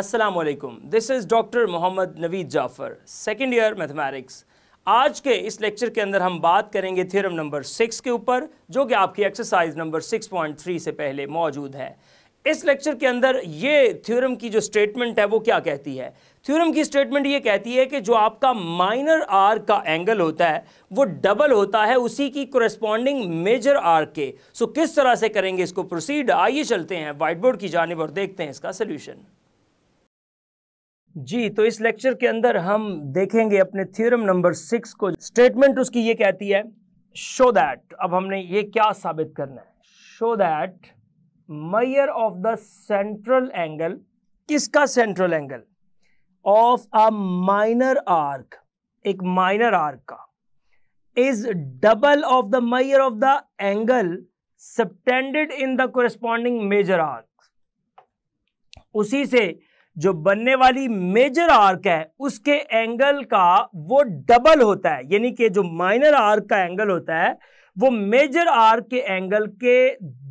असलकुम this is doctor Mohammad Naveed Jafar second year mathematics आज के इस लेक्चर के अंदर हम बात करेंगे थ्योरम नंबर सिक्स के ऊपर जो कि आपकी exercise number six point three से पहले मौजूद है इस लेक्चर के अंदर ये थ्योरम की जो स्टेटमेंट है वो क्या कहती है थ्योरम की स्टेटमेंट ये कहती है कि जो आपका माइनर आर का एंगल होता है वो डबल होता है उसी की कोरेस्पॉन्डिंग मेजर आर के सो किस तरह से करेंगे इसको प्रोसीड आइए चलते हैं व्हाइट बोर्ड की जानब और देखते हैं इसका सोल्यूशन जी तो इस लेक्चर के अंदर हम देखेंगे अपने थ्योरम नंबर सिक्स को स्टेटमेंट उसकी ये कहती है शो दैट अब हमने ये क्या साबित करना है show that measure of the central angle किसका central angle of a minor arc एक माइनर आर्क का is double of the measure of the angle subtended in the corresponding major arc उसी से जो बनने वाली मेजर आर्क है उसके एंगल का वो डबल होता है यानी कि जो माइनर आर्क का एंगल होता है वो मेजर आर्क के एंगल के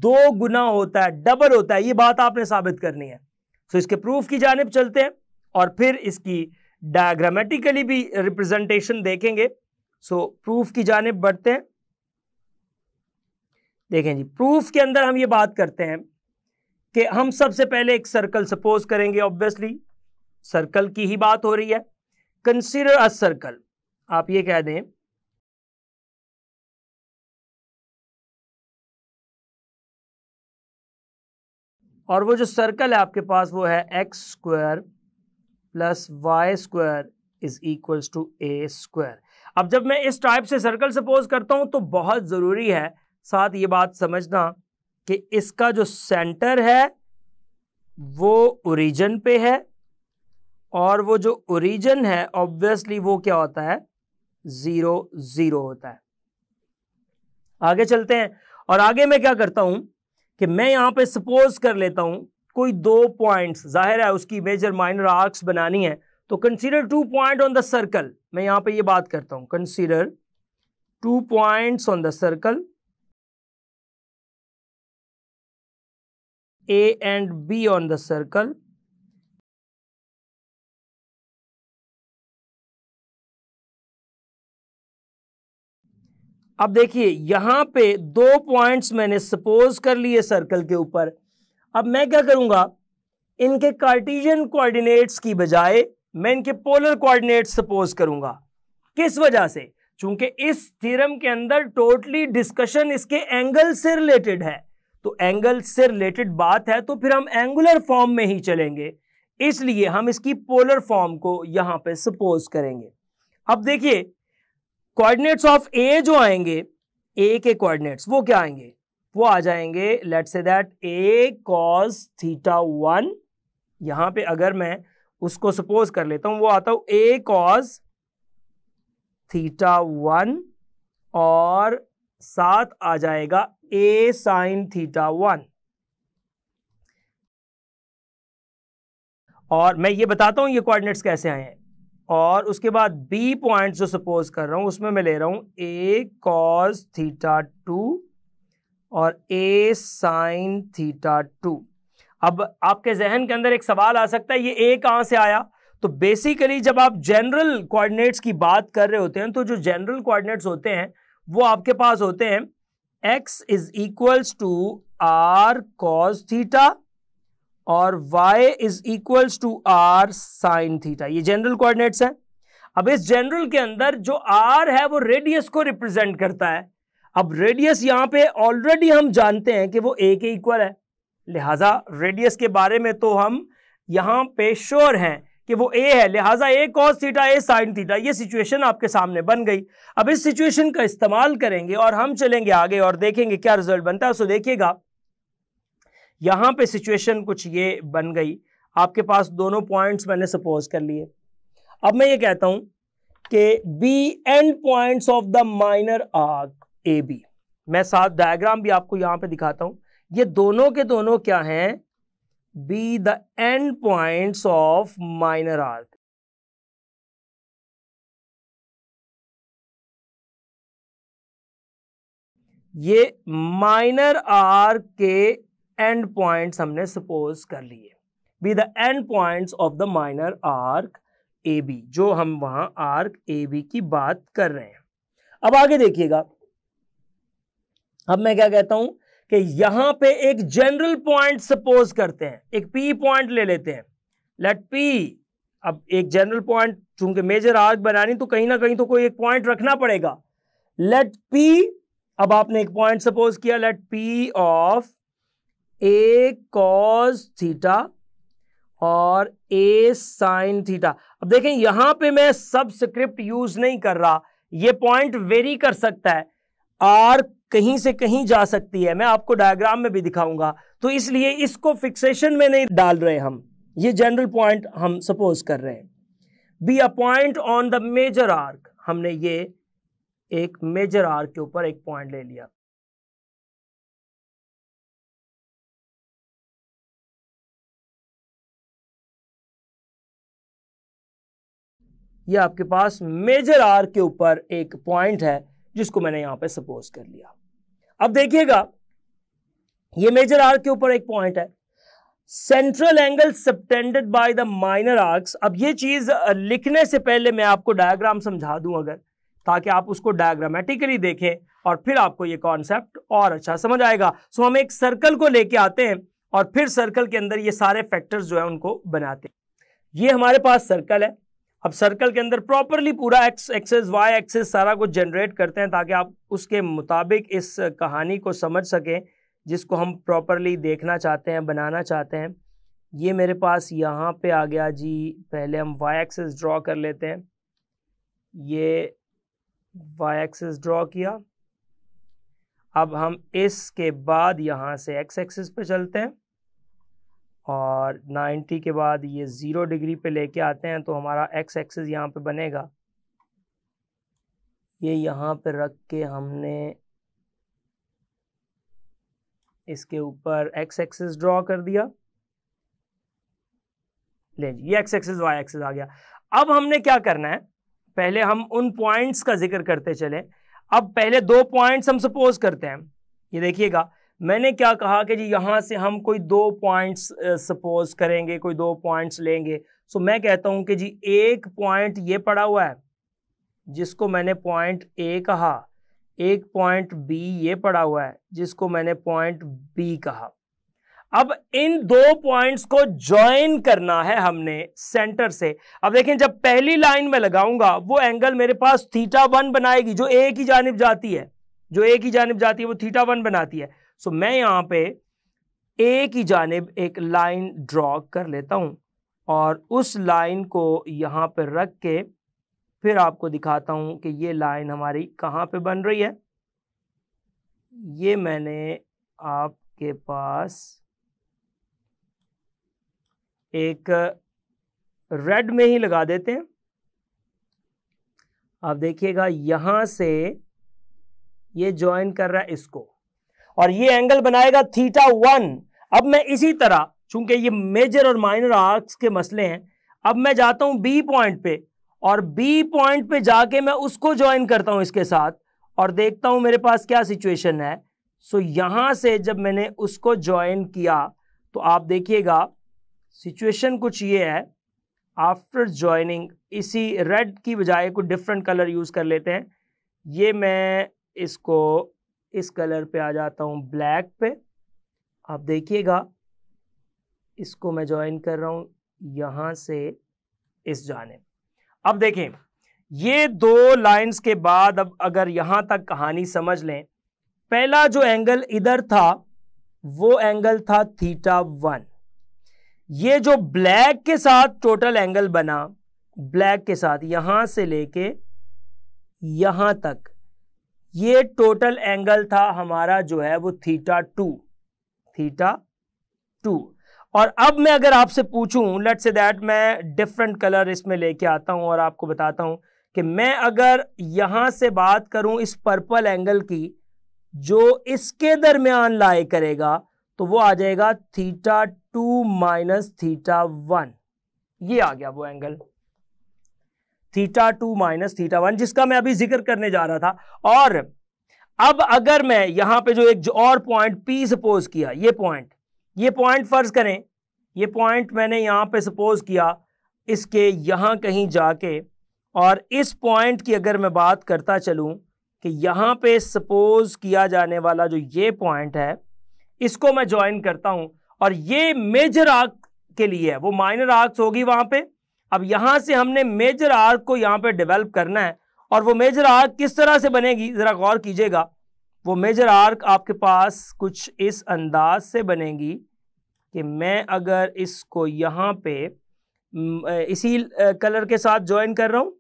दो गुना होता है डबल होता है ये बात आपने साबित करनी है सो इसके प्रूफ की जानब चलते हैं और फिर इसकी डायग्रामेटिकली भी रिप्रेजेंटेशन देखेंगे सो प्रूफ की जानब बढ़ते हैं देखें जी प्रूफ के अंदर हम ये बात करते हैं कि हम सबसे पहले एक सर्कल सपोज करेंगे ऑब्वियसली सर्कल की ही बात हो रही है कंसिडर अ सर्कल आप ये कह दें और वो जो सर्कल है आपके पास वो है x square plus y square is equals to a square अब जब मैं इस टाइप से सर्कल सपोज करता हूं तो बहुत ज़रूरी है साथ ये बात समझना कि इसका जो सेंटर है वो ओरिजन पे है और वो जो ओरिजन है ऑब्वियसली वो क्या होता है ज़ीरो ज़ीरो होता है आगे चलते हैं और आगे मैं क्या करता हूं कि मैं यहां पे सपोज कर लेता हूं कोई दो पॉइंट्स जाहिर है उसकी मेजर माइनर आर्क्स बनानी है तो consider two point on the circle मैं यहां पे ये बात करता हूं consider two points on the circle A and B on the circle अब देखिए यहां पे दो पॉइंट्स मैंने सपोज कर लिए सर्कल के ऊपर अब मैं क्या करूंगा इनके कार्टिजन कोऑर्डिनेट्स की बजाय मैं इनके पोलर कोऑर्डिनेट्स सपोज करूंगा किस वजह से चूंकि इस थ्योरम के अंदर टोटली डिस्कशन इसके एंगल से रिलेटेड है तो एंगल से रिलेटेड बात है तो फिर हम एंगुलर फॉर्म में ही चलेंगे इसलिए हम इसकी पोलर फॉर्म को यहां पे सपोज करेंगे अब देखिए कोऑर्डिनेट्स ऑफ ए जो आएंगे ए के कोऑर्डिनेट्स वो क्या आएंगे वो आ जाएंगे let say that A cos theta one यहां पे अगर मैं उसको सपोज कर लेता हूं वो आता हूं ए कॉस थीटा वन और साथ आ जाएगा ए साइन थीटा वन और मैं ये बताता हूं ये कोऑर्डिनेट्स कैसे आए हैं और उसके बाद बी पॉइंट जो सपोज कर रहा हूं उसमें मैं ले रहा हूं ए कॉस थीटा टू और ए साइन थीटा टू अब आपके जहन के अंदर एक सवाल आ सकता है ये ए कहां से आया तो बेसिकली जब आप जनरल कोऑर्डिनेट्स की बात कर रहे होते हैं तो जो जनरल कोऑर्डिनेट्स होते हैं वो आपके पास होते हैं x is equal to r cos theta और y is equals to r sine theta ये जनरल कोऑर्डिनेट्स हैं अब इस जनरल के अंदर जो r है वो रेडियस को रिप्रेजेंट करता है अब रेडियस यहां पे ऑलरेडी हम जानते हैं कि वो a के इक्वल है लिहाजा रेडियस के बारे में तो हम यहां पे श्योर हैं कि वो ए है लिहाजा A cos theta A sine theta ये सिचुएशन आपके सामने बन गई अब इस सिचुएशन का इस्तेमाल करेंगे और हम चलेंगे आगे और देखेंगे क्या रिजल्ट बनता है सो देखिएगा यहां पे सिचुएशन कुछ ये बन गई आपके पास दोनों पॉइंट्स मैंने सपोज कर लिए अब मैं ये कहता हूं कि be end points of the minor arc A B मैं साथ डायग्राम भी आपको यहां पे दिखाता हूं ये दोनों के दोनों क्या हैं be the end points of minor arc ये माइनर आर्क के एंड पॉइंट्स हमने सपोज कर लिए be the end points of the minor arc A B जो हम वहां आर्क ए बी की बात कर रहे हैं अब आगे देखिएगा अब मैं क्या कहता हूं कि यहां पे एक जनरल पॉइंट सपोज करते हैं एक पी पॉइंट ले लेते हैं लेट पी अब एक जनरल पॉइंट चूंकि मेजर आर्क बनानी तो कहीं ना कहीं तो कोई एक पॉइंट रखना पड़ेगा लेट पी अब आपने एक पॉइंट सपोज किया let P of A cos theta और ए साइन थीटा अब देखें यहां पे मैं स्क्रिप्ट यूज नहीं कर रहा ये पॉइंट वेरी कर सकता है आर कहीं से कहीं जा सकती है मैं आपको डायग्राम में भी दिखाऊंगा तो इसलिए इसको फिक्सेशन में नहीं डाल रहे हम ये जनरल पॉइंट हम सपोज कर रहे हैं be a point on the major arc हमने ये एक मेजर आर्क के ऊपर एक पॉइंट ले लिया ये आपके पास मेजर आर्क के ऊपर एक पॉइंट है जिसको मैंने यहां पे सपोज कर लिया अब देखिएगा ये मेजर आर्क के ऊपर एक पॉइंट है central angle subtended by the minor arcs अब ये चीज लिखने से पहले मैं आपको डायग्राम समझा दूं अगर ताकि आप उसको डायग्रामेटिकली देखें और फिर आपको ये कॉन्सेप्ट और अच्छा समझ आएगा सो हम एक सर्कल को लेके आते हैं और फिर सर्कल के अंदर ये सारे फैक्टर्स जो है उनको बनाते हैं ये हमारे पास सर्कल है अब सर्कल के अंदर प्रॉपरली पूरा एक्स एक्सेस वाई एक्सेस सारा कुछ जनरेट करते हैं ताकि आप उसके मुताबिक इस कहानी को समझ सकें जिसको हम प्रॉपरली देखना चाहते हैं बनाना चाहते हैं ये मेरे पास यहाँ पे आ गया जी पहले हम वाई एक्सेस ड्रॉ कर लेते हैं ये वाई एक्सेस ड्रॉ किया अब हम इसके बाद यहाँ से एक्स एक्सेस पे चलते हैं और 90 के बाद ये ज़ीरो डिग्री पे लेके आते हैं तो हमारा एक्स एक्सेस यहाँ पे बनेगा ये यहाँ पे रख के हमने इसके ऊपर एक्स एक्सेस ड्रॉ कर दिया ले जी ये एक्स एक्सेस वाई एक्सेस आ गया अब हमने क्या करना है पहले हम उन पॉइंट्स का जिक्र करते चले अब पहले दो पॉइंट्स हम सपोज करते हैं ये देखिएगा मैंने क्या कहा कि जी यहाँ से हम कोई दो पॉइंट्स सपोज करेंगे कोई दो पॉइंट्स लेंगे सो मैं कहता हूँ कि जी एक पॉइंट ये पड़ा हुआ है जिसको मैंने पॉइंट ए कहा एक पॉइंट बी ये पड़ा हुआ है जिसको मैंने पॉइंट बी कहा अब इन दो पॉइंट्स को ज्वाइन करना है हमने सेंटर से अब देखें जब पहली लाइन में लगाऊंगा वो एंगल मेरे पास थीटा वन बनाएगी जो ए की जानब जाती है जो ए की जानब जाती है वो थीटा वन बनाती है सो मैं यहाँ पे ए की जानब एक लाइन ड्रॉ कर लेता हूँ और उस लाइन को यहाँ पर रख के फिर आपको दिखाता हूँ कि ये लाइन हमारी कहाँ पे बन रही है ये मैंने आपके पास एक रेड में ही लगा देते हैं आप देखिएगा यहाँ से ये ज्वाइन कर रहा है इसको और ये एंगल बनाएगा थीटा वन अब मैं इसी तरह चूंकि ये मेजर और माइनर आर्क्स के मसले हैं अब मैं जाता हूं बी पॉइंट पे और बी पॉइंट पे जाके मैं उसको ज्वाइन करता हूं इसके साथ और देखता हूं मेरे पास क्या सिचुएशन है सो यहां से जब मैंने उसको ज्वाइन किया तो आप देखिएगा सिचुएशन कुछ ये है आफ्टर ज्वाइनिंग इसी रेड की बजाय कुछ डिफरेंट कलर यूज़ कर लेते हैं ये मैं इसको इस कलर पे आ जाता हूँ ब्लैक पे आप देखिएगा इसको मैं ज्वाइन कर रहा हूँ यहाँ से इस जाने अब देखें ये दो लाइंस के बाद अब अगर यहाँ तक कहानी समझ लें पहला जो एंगल इधर था वो एंगल था थीटा वन ये जो ब्लैक के साथ टोटल एंगल बना ब्लैक के साथ यहां से लेके यहां तक ये टोटल एंगल था हमारा जो है वो थीटा टू थीटा टू और अब मैं अगर आपसे पूछूं लेट से दैट मैं डिफरेंट कलर इसमें लेके आता हूं और आपको बताता हूं कि मैं अगर यहां से बात करूं इस पर्पल एंगल की जो इसके दरमियान लाए करेगा तो वो आ जाएगा theta two minus theta one ये आ गया वो angle theta two minus theta one जिसका मैं अभी जिक्र करने जा रहा था और अब अगर मैं यहां पे जो एक जो और पॉइंट पी सपोज किया ये पॉइंट ये पॉइंट फर्ज करें ये पॉइंट मैंने यहां पे सपोज किया इसके यहां कहीं जाके और इस पॉइंट की अगर मैं बात करता चलूं कि यहां पे सपोज किया जाने वाला जो ये पॉइंट है इसको मैं ज्वाइन करता हूं और ये मेजर आर्क के लिए है वो माइनर आर्क होगी वहां पर अब यहां से हमने मेजर आर्क को यहां पर डेवलप करना है और वो मेजर आर्क किस तरह से बनेगी जरा गौर कीजिएगा वो मेजर आर्क आपके पास कुछ इस अंदाज से बनेगी कि मैं अगर इसको यहाँ पे इसी कलर के साथ ज्वाइन कर रहा हूँ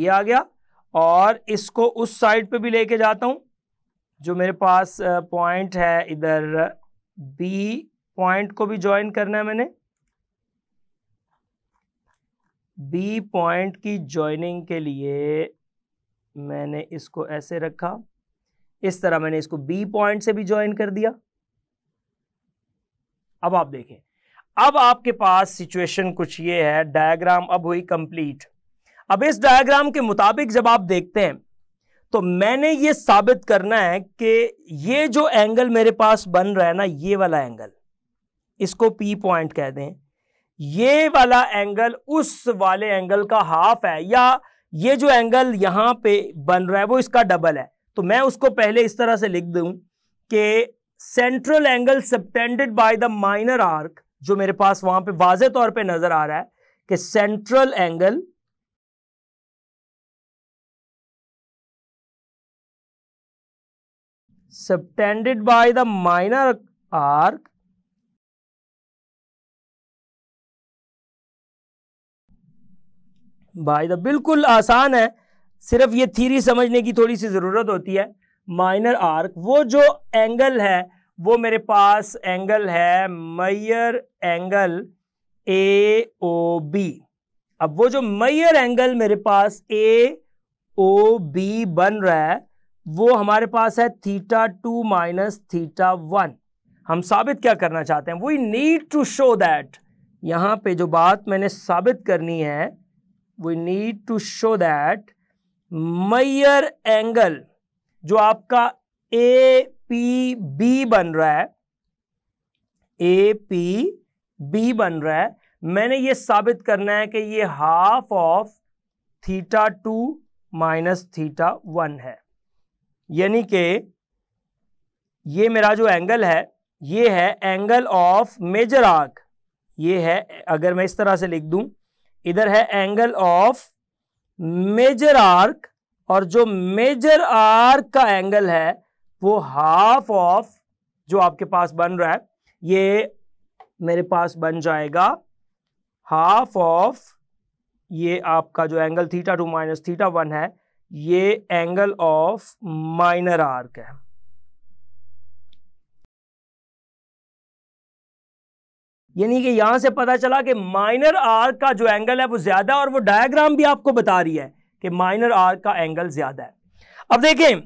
ये आ गया और इसको उस साइड पे भी लेके जाता हूँ जो मेरे पास पॉइंट है इधर बी पॉइंट को भी ज्वाइन करना है मैंने बी पॉइंट की जॉइनिंग के लिए मैंने इसको ऐसे रखा इस तरह मैंने इसको बी पॉइंट से भी ज्वाइन कर दिया अब आप देखें अब आपके पास सिचुएशन कुछ ये है डायग्राम अब हुई कंप्लीट अब इस डायग्राम के मुताबिक जब आप देखते हैं तो मैंने ये साबित करना है कि ये जो एंगल मेरे पास बन रहा है ना ये वाला एंगल इसको पी पॉइंट कह दें ये वाला एंगल उस वाले एंगल का हाफ है या ये जो एंगल यहां पे बन रहा है वो इसका डबल है तो मैं उसको पहले इस तरह से लिख दूं कि central angle subtended by the minor arc जो मेरे पास वहां पे वाजे तौर पे नजर आ रहा है कि central angle subtended by the minor arc the बिल्कुल आसान है सिर्फ ये थीरी समझने की थोड़ी सी ज़रूरत होती है माइनर आर्क वो जो एंगल है वो मेरे पास एंगल है मैयर एंगल ए ओ बी अब वो जो मैयर एंगल मेरे पास ए ओ बी बन रहा है वो हमारे पास है theta two minus theta one हम साबित क्या करना चाहते हैं we need to show that यहाँ पे जो बात मैंने साबित करनी है we need to show that measure angle जो आपका ए पी बी बन रहा है ए पी बी बन रहा है मैंने ये साबित करना है कि ये half of theta two minus theta one है यानी कि ये मेरा जो एंगल है ये है एंगल ऑफ मेजर आर्क ये है अगर मैं इस तरह से लिख दूं इधर है एंगल ऑफ मेजर आर्क और जो मेजर आर्क का एंगल है वो हाफ ऑफ जो आपके पास बन रहा है ये मेरे पास बन जाएगा हाफ ऑफ ये आपका जो angle theta two minus theta one है ये एंगल ऑफ माइनर आर्क है यानी कि यहां से पता चला कि माइनर आर्क का जो एंगल है वो ज्यादा और वो डायग्राम भी आपको बता रही है कि माइनर आर्क का एंगल ज्यादा है अब देखें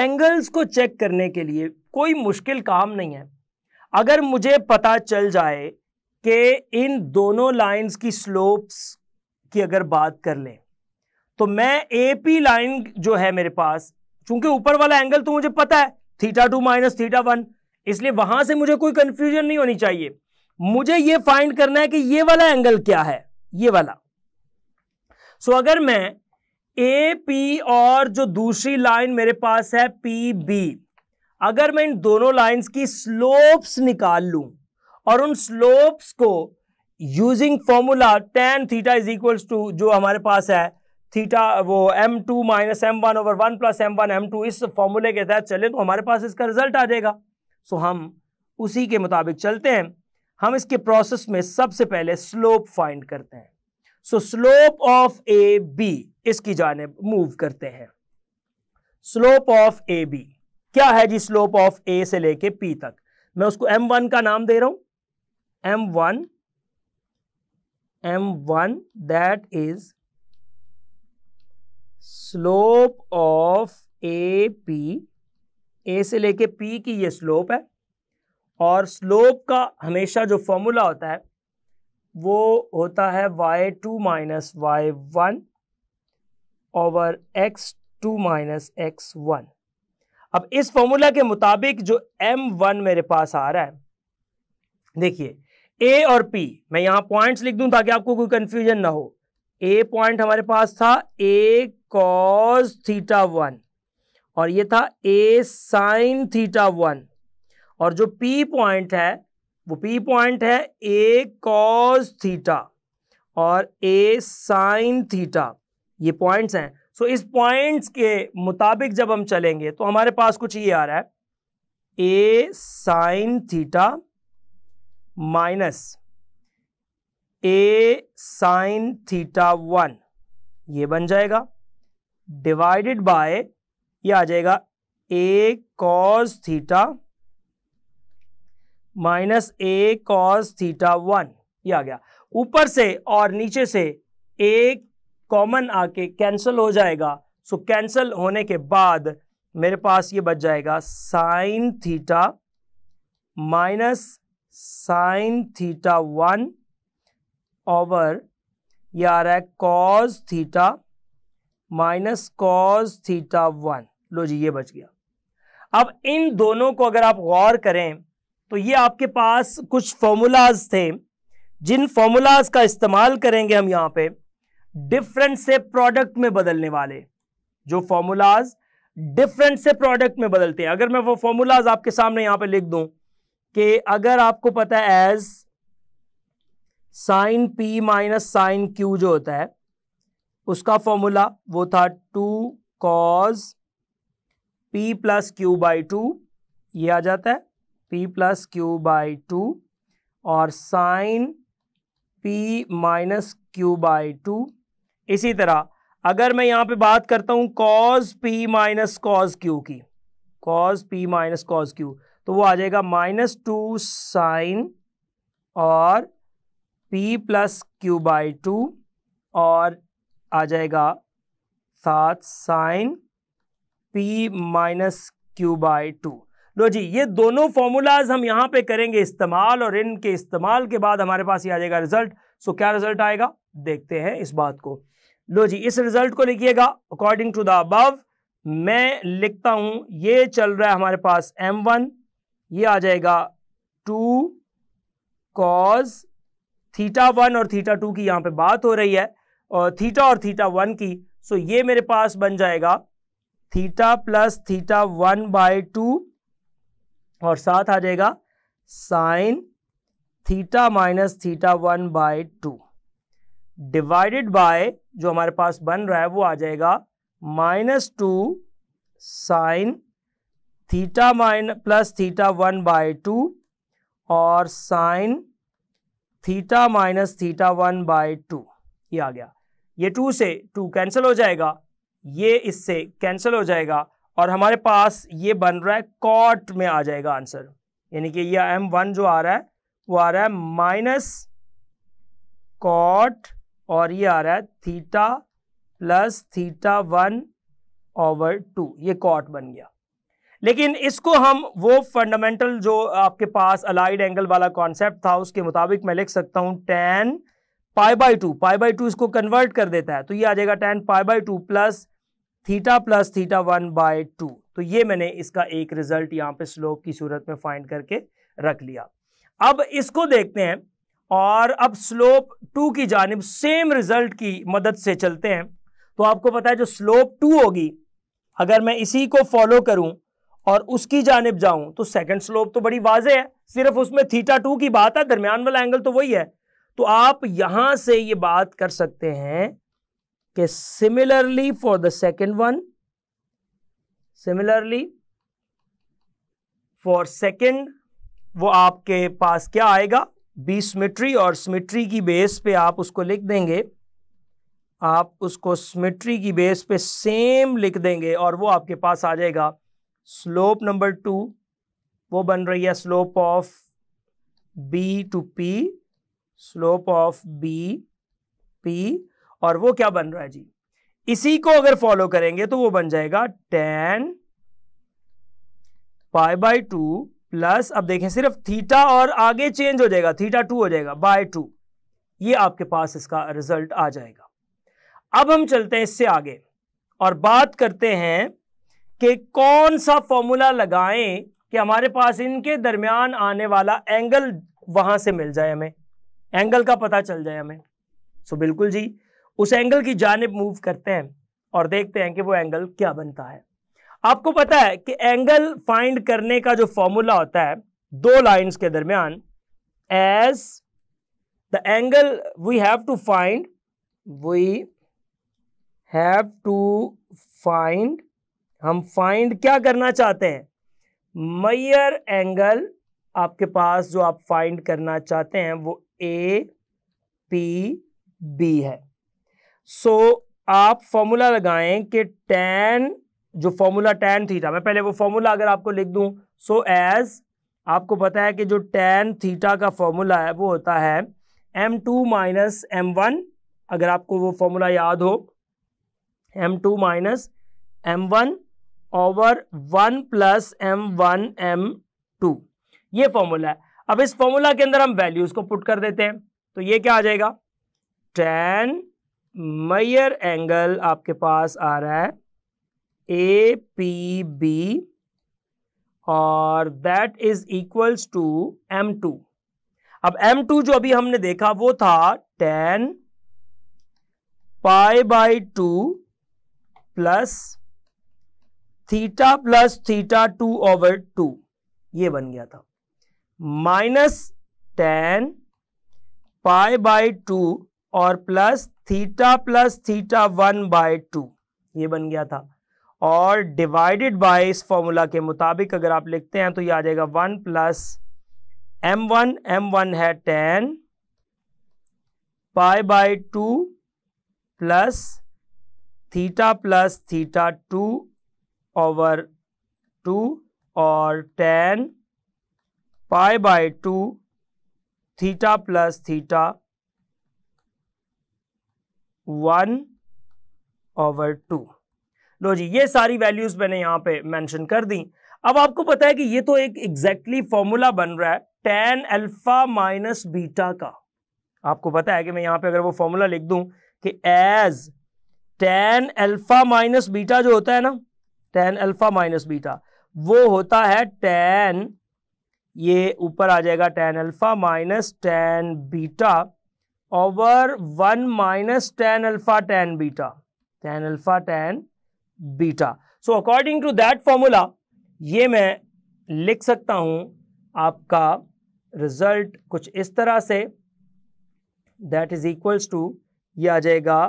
एंगल्स को चेक करने के लिए कोई मुश्किल काम नहीं है अगर मुझे पता चल जाए कि इन दोनों लाइंस की स्लोप्स की अगर बात कर लें तो मैं ए पी लाइन जो है मेरे पास चूंकि ऊपर वाला एंगल तो मुझे पता है theta two minus theta one इसलिए वहां से मुझे कोई कंफ्यूजन नहीं होनी चाहिए मुझे ये फाइंड करना है कि ये वाला एंगल क्या है ये वाला सो so, अगर मैं ए पी और जो दूसरी लाइन मेरे पास है पी बी अगर मैं इन दोनों लाइंस की स्लोप्स निकाल लूं और उन स्लोप्स को using formula tan theta is equals to जो हमारे पास है थीटा वो m two minus M one over one plus M one M two इस फॉर्मूले के तहत चले तो हमारे पास इसका रिजल्ट आ जाएगा सो so, हम उसी के मुताबिक चलते हैं हम इसके प्रोसेस में सबसे पहले स्लोप फाइंड करते हैं so slope of A B इसकी जानब मूव करते हैं स्लोप ऑफ ए बी क्या है जी स्लोप ऑफ ए से लेके पी तक मैं उसको एम वन का नाम दे रहा हूं m one M one that is slope of A P A से लेके पी की ये स्लोप है और स्लोप का हमेशा जो फॉर्मूला होता है वो होता है y two minus y one over x two minus x one अब इस फॉर्मूला के मुताबिक जो एम वन मेरे पास आ रहा है देखिए ए और पी मैं यहाँ पॉइंट्स लिख दूं ताकि आपको कोई कंफ्यूजन ना हो ए पॉइंट हमारे पास था ए कॉस थीटा वन और ये था ए साइन थीटा वन और जो पी पॉइंट है वो पी पॉइंट है ए कॉस थीटा और ए साइन थीटा ये पॉइंट्स हैं सो इस पॉइंट्स के मुताबिक जब हम चलेंगे तो हमारे पास कुछ ये आ रहा है A sine theta minus A sine theta one ये बन जाएगा डिवाइडेड बाय ये आ जाएगा A cos theta minus A cos theta one ये आ गया ऊपर से और नीचे से ए कॉमन आके कैंसल हो जाएगा सो so, कैंसिल होने के बाद मेरे पास ये बच जाएगा sine theta minus sine theta one over ये आ रहा है cos theta minus cos theta one लो जी ये बच गया अब इन दोनों को अगर आप गौर करें तो ये आपके पास कुछ फॉर्मूलाज थे जिन फॉर्मूलाज का इस्तेमाल करेंगे हम यहाँ पे डिफरेंट से प्रोडक्ट में बदलने वाले जो फॉर्मूलाज डिफरेंट से प्रोडक्ट में बदलते हैं अगर मैं वो फॉर्मूलाज आपके सामने यहाँ पे लिख दूं कि अगर आपको पता है as sine P minus sine Q जो होता है उसका फॉर्मूला वो था two cos P plus Q by two ये आ जाता है P plus Q by two और sine P minus Q by two इसी तरह अगर मैं यहाँ पे बात करता हूँ cos P minus cos Q की cos P minus cos Q तो वो आ जाएगा माइनस टू साइन और P plus Q by two और आ जाएगा साथ sine P minus Q by two लो जी ये दोनों फॉर्मूलाज हम यहां पे करेंगे इस्तेमाल और इनके इस्तेमाल के बाद हमारे पास ये आ जाएगा रिजल्ट सो क्या रिजल्ट आएगा देखते हैं इस बात को लो जी इस रिजल्ट को लिखिएगा अकॉर्डिंग टू द अबव मैं लिखता हूं ये चल रहा है हमारे पास एम वन ये आ जाएगा टू कॉज थीटा वन और थीटा टू की यहां पे बात हो रही है और थीटा और थीटा वन की सो ये मेरे पास बन जाएगा theta plus theta one by two और साथ आ जाएगा sine theta minus theta one by two divided by जो हमारे पास बन रहा है वो आ जाएगा minus two sine theta mine plus theta one by two और sine theta minus theta one by two ये आ गया ये टू से टू कैंसिल हो जाएगा ये इससे कैंसिल हो जाएगा और हमारे पास ये बन रहा है कॉट में आ जाएगा आंसर यानी कि ये एम वन जो आ रहा है वो आ रहा है माइनस कॉट और ये आ रहा है theta plus theta one over two ये कॉट बन गया लेकिन इसको हम वो फंडामेंटल जो आपके पास अलाइड एंगल वाला कॉन्सेप्ट था उसके मुताबिक मैं लिख सकता हूं tan pi by two pi by two इसको कन्वर्ट कर देता है तो ये आ जाएगा tan pi by two plus theta plus theta one by two तो ये मैंने इसका एक रिजल्ट यहाँ पे स्लोप की सूरत में फाइंड करके रख लिया अब इसको देखते हैं और अब स्लोप टू की जानब सेम रिजल्ट की मदद से चलते हैं तो आपको पता है जो स्लोप टू होगी अगर मैं इसी को फॉलो करूं और उसकी जानब जाऊं तो सेकंड स्लोप तो बड़ी वाजे है सिर्फ उसमें थीटा टू की बात है दरमियान वाला एंगल तो वही है तो आप यहां से ये बात कर सकते हैं कि similarly for the second one similarly for second वो आपके पास क्या आएगा बी सिमिट्री और सिमिट्री की बेस पे आप उसको लिख देंगे आप उसको सिमिट्री की बेस पे सेम लिख देंगे और वो आपके पास आ जाएगा स्लोप नंबर टू वो बन रही है slope of B two P slope of B P और वो क्या बन रहा है जी इसी को अगर फॉलो करेंगे तो वो बन जाएगा tan pi by two plus अब देखें सिर्फ थीटा और आगे चेंज हो जाएगा थीटा टू हो जाएगा बाय टू ये आपके पास इसका रिजल्ट आ जाएगा अब हम चलते हैं इससे आगे और बात करते हैं कि कौन सा फॉर्मूला लगाएं कि हमारे पास इनके दरमियान आने वाला एंगल वहां से मिल जाए हमें एंगल का पता चल जाए हमें सो बिल्कुल जी उस एंगल की जानब मूव करते हैं और देखते हैं कि वो एंगल क्या बनता है आपको पता है कि एंगल फाइंड करने का जो फॉर्मूला होता है दो लाइंस के दरमियान as the angle we have to find we have to find हम फाइंड क्या करना चाहते हैं मैयर एंगल आपके पास जो आप फाइंड करना चाहते हैं वो ए पी बी है सो आप फॉर्मूला लगाएं कि टेन जो फॉर्मूला टेन थीटा मैं पहले वो फॉर्मूला अगर आपको लिख दूं सो so एज आपको पता है कि जो टेन थीटा का फॉर्मूला है वो होता है M two minus M one अगर आपको वो फॉर्मूला याद हो M two minus M one over one plus M one M two ये फॉर्मूला है अब इस फॉर्मूला के अंदर हम वैल्यूज को पुट कर देते हैं तो ये क्या आ जाएगा टेन मैयर एंगल आपके पास आ रहा है ए पी बी और that is equals to M two अब एम टू जो अभी हमने देखा वो था tan pi by two plus theta plus theta two over two ये बन गया था minus tan pi by two और plus theta plus theta one by two ये बन गया था और डिवाइडेड बाय इस फॉर्मूला के मुताबिक अगर आप लिखते हैं तो ये आ जाएगा one plus M one M one है tan pi by two plus theta plus theta two over two और tan pi by two theta plus theta one over two लो जी ये सारी वैल्यूज मैंने यहां पे मेंशन कर दी अब आपको पता है कि ये तो एक एग्जैक्टली फॉर्मूला बन रहा है टेन अल्फा माइनस बीटा का आपको पता है कि मैं यहां पे अगर वो फॉर्मूला लिख दूं कि as tan alpha minus beta जो होता है ना टेन अल्फा माइनस बीटा वो होता है टेन ये ऊपर आ जाएगा tan alpha minus tan beta over one minus tan alpha tan beta tan alpha tan beta so according to that formula ये मैं लिख सकता हूं आपका रिजल्ट कुछ इस तरह say that is equals to ये आ जाएगा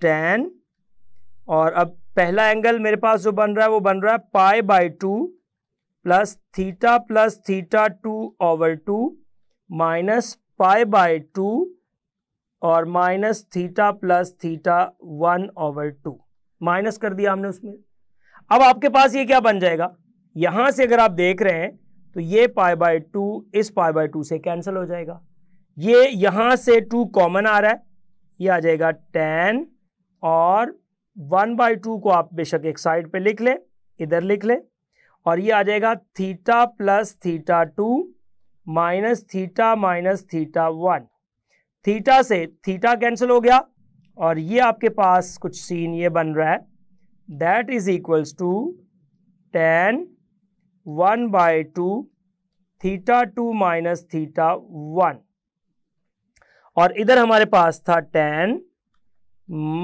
टेन और अब पहला एंगल मेरे पास जो बन रहा है वो बन रहा है pi by two plus theta plus theta two over two minus pi by two और minus theta plus theta one over two minus कर दिया हमने उसमें अब आपके पास ये क्या बन जाएगा यहां से अगर आप देख रहे हैं तो ये पाई बाय टू इस पाई बाय टू से कैंसिल हो जाएगा ये यहां से टू कॉमन आ रहा है ये आ जाएगा टेन और वन बाय टू को आप बेशक एक साइड पे लिख लें इधर लिख लें और ये आ जाएगा theta plus theta two minus theta minus theta one theta से थीटा कैंसिल हो गया और ये आपके पास कुछ सीन ये बन रहा है that is equals to tan one by two theta two minus theta one और इधर हमारे पास था tan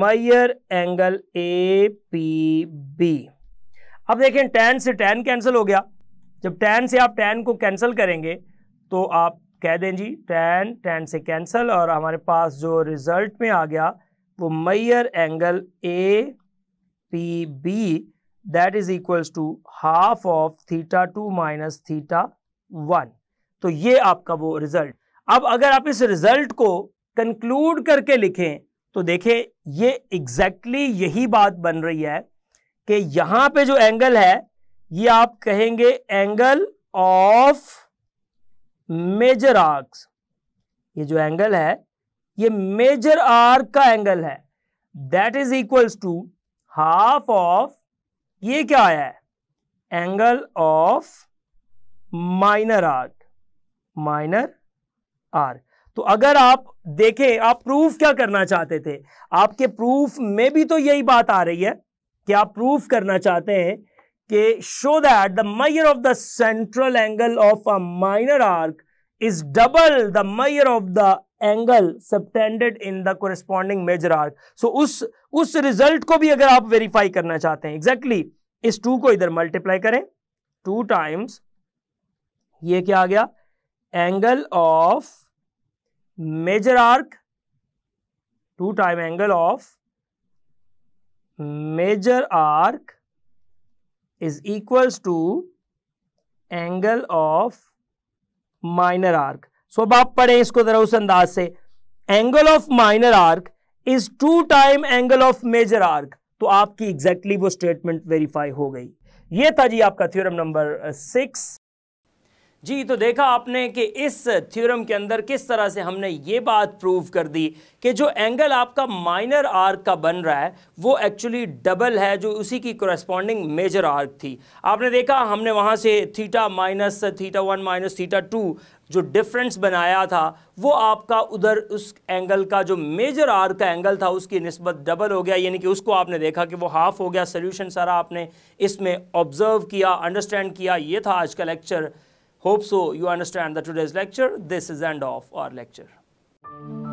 measure angle A P B अब देखें टेन से टेन कैंसिल हो गया जब टेन से आप टेन को कैंसिल करेंगे तो आप कह दें जी टेन टेन से कैंसिल और हमारे पास जो रिज़ल्ट में आ गया वो measure angle A P B that is equals to half of theta two minus theta one तो ये आपका वो रिज़ल्ट अब अगर आप इस रिज़ल्ट को कंक्लूड करके लिखें तो देखें ये एग्जैक्टली exactly यही बात बन रही है कि यहां पे जो एंगल है ये आप कहेंगे एंगल ऑफ मेजर आर्क्स ये जो एंगल है ये मेजर आर्क का एंगल है that is equals to half of ये क्या आया है angle of minor arc minor arc तो अगर आप देखें आप प्रूफ क्या करना चाहते थे आपके प्रूफ में भी तो यही बात आ रही है कि आप प्रूफ करना चाहते हैं के show that the measure of the central angle of a minor arc is double the measure of the angle subtended in the corresponding major arc so उस उस रिजल्ट को भी अगर आप वेरीफाई करना चाहते हैं एग्जैक्टली exactly, इस टू को इधर मल्टीप्लाई करें टू टाइम्स ये क्या आ गया angle of major arc two time angle of major arc is equals to angle of minor arc. So अब आप पढ़ें इसको जरा उस अंदाज से angle of minor arc is two time angle of major arc तो आपकी एग्जैक्टली exactly वो स्टेटमेंट वेरीफाई हो गई ये था जी आपका थ्योरम नंबर सिक्स जी तो देखा आपने कि इस थ्योरम के अंदर किस तरह से हमने ये बात प्रूव कर दी कि जो एंगल आपका माइनर आर्क का बन रहा है वो एक्चुअली डबल है जो उसी की कोरस्पॉन्डिंग मेजर आर्क थी आपने देखा हमने वहाँ से theta minus theta one minus theta two जो डिफरेंस बनाया था वो आपका उधर उस एंगल का जो मेजर आर का एंगल था उसकी नस्बत डबल हो गया यानी कि उसको आपने देखा कि वो हाफ़ हो गया सोल्यूशन सारा आपने इसमें ऑब्ज़र्व किया अंडरस्टैंड किया ये था आज का lecture Hope so you understand the today's lecture. This is end of our lecture.